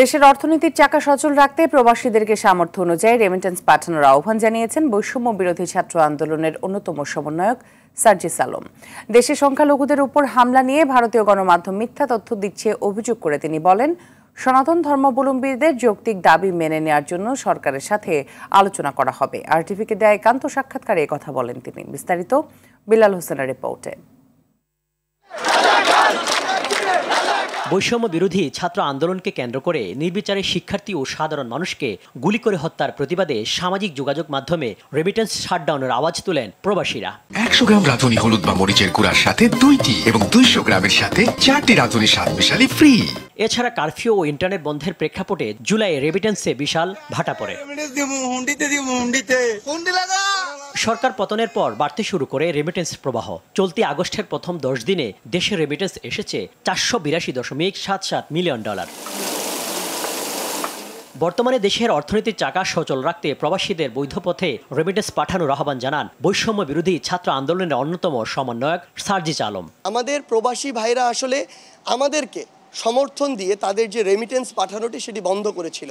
দেশের অর্থনীতির চাকা সচল রাখতে প্রবাসীদেরকে সামর্থ্য অনুযায়ী রেমিটেন্স পাঠানোর আহ্বান জানিয়েছেন বৈষম্য বিরোধী ছাত্র আন্দোলনের অন্যতম সমন্বয়ক সার্জিস আলম দেশে সংখ্যালঘুদের উপর হামলা নিয়ে ভারতীয় গণমাধ্যম মিথ্যা তথ্য দিচ্ছে অভিযোগ করে তিনি বলেন সনাতন ধর্মাবলম্বীদের যৌক্তিক দাবি মেনে নেওয়ার জন্য সরকারের সাথে আলোচনা করা হবে আরটিভিকে দেয়া একান্ত সাক্ষাৎকারে কথা বলেন তিনি বিস্তারিত বিলাল হোসেনের রিপোর্টে বৈষম্য বিরোধী ছাত্র আন্দোলনকে কেন্দ্র করে নির্বিচারে শিক্ষার্থী ও সাধারণ মানুষকে গুলি করে হত্যার প্রতিবাদে সামাজিক যোগাযোগ মাধ্যমে রেমিটেন্স শাটডাউনের আওয়াজ তুলেন প্রবাসীরা একশো গ্রাম রাঁধুনি হলুদ বা মরিচের গুঁড়ার সাথে দুইটি এবং দুইশো গ্রামের সাথে চারটি রাঁধুনি স্বাদ মিশালি ফ্রি এছাড়া কারফিউ ও ইন্টারনেট বন্ধের প্রেক্ষাপটে জুলাই রেমিটেন্সে বিশাল ভাটা পড়ে সরকার পতনের পর বাড়তে শুরু করে রেমিটেন্স প্রবাহ চলতি আগস্টের প্রথম দশ দিনে দেশে রেমিটেন্স এসেছে চারশো বিরাশি দশমিক সাত সাত মিলিয়ন ডলার বর্তমানে দেশের অর্থনীতির চাকা সচল রাখতে প্রবাসীদের বৈধ পথে রেমিটেন্স পাঠানোর আহ্বান জানান বৈষম্য বিরোধী ছাত্র আন্দোলনের অন্যতম সমন্বয়ক সার্জিজ আলম আমাদের প্রবাসী ভাইরা আসলে আমাদেরকে সমর্থন দিয়ে তাদের যে রেমিটেন্স পাঠানোটি সেটি বন্ধ করেছিল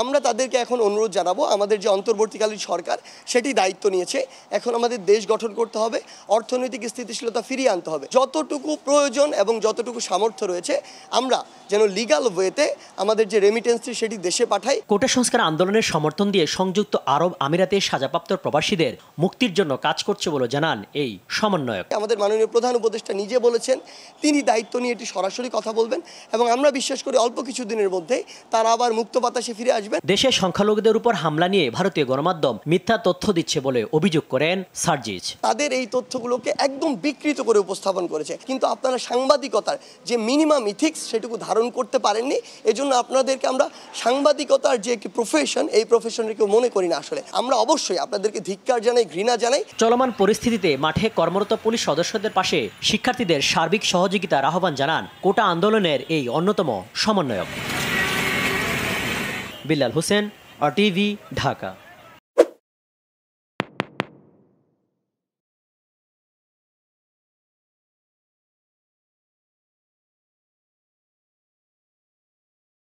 আমরা তাদেরকে এখন অনুরোধ জানাবো আমাদের যে অন্তর্বর্তীকালীন সরকার সেটি দায়িত্ব নিয়েছে এখন আমাদের দেশ গঠন করতে হবে অর্থনৈতিক স্থিতিশীলতা ফিরিয়ে আনতে হবে যতটুকু প্রয়োজন এবং যতটুকু সামর্থ্য রয়েছে আমরা যেন লিগাল ওয়েতে আমাদের যে রেমিটেন্স সেটি দেশে পাঠাই কোটা সংস্কার আন্দোলনের সমর্থন দিয়ে সংযুক্ত আরব আমিরাতে সাজাপ্রাপ্ত প্রবাসীদের মুক্তির জন্য কাজ করছে বলে জানান এই সমন্বয়ক আমাদের মাননীয় প্রধান উপদেষ্টা নিজে বলেছেন তিনি দায়িত্ব নিয়ে এটি সরাসরি কথা বলবেন এবং আমরা বিশ্বাস করি অল্প কিছু দিনের মধ্যেই তারা আবার মুক্ত বাতাসে ফিরে আসবেন দেশে সংখ্যালঘুদের উপর হামলা নিয়ে ভারতীয় গণমাধ্যম মিথ্যা তথ্য দিচ্ছে বলে অভিযোগ করেন সার্জিজ তাদের এই তথ্যগুলোকে একদম বিকৃত করে উপস্থাপন করেছে কিন্তু আপনারা সাংবাদিকতার যে মিনিমাম ইথিক্স সেটুকু ধারণ করতে পারেননি এজন্য আপনাদেরকে আমরা সাংবাদিকতার যে একটি প্রফেশন এই প্রফেশনের কেউ মনে করি না আসলে আমরা অবশ্যই আপনাদেরকে ধিক্কার জানাই ঘৃণা জানাই চলমান পরিস্থিতিতে মাঠে কর্মরত পুলিশ সদস্যদের পাশে শিক্ষার্থীদের সার্বিক সহযোগিতার আহ্বান জানান কোটা আন্দোলনের এই অন্যতম সমন্বয়ক बिलाल हुसैन और टीवी ढाका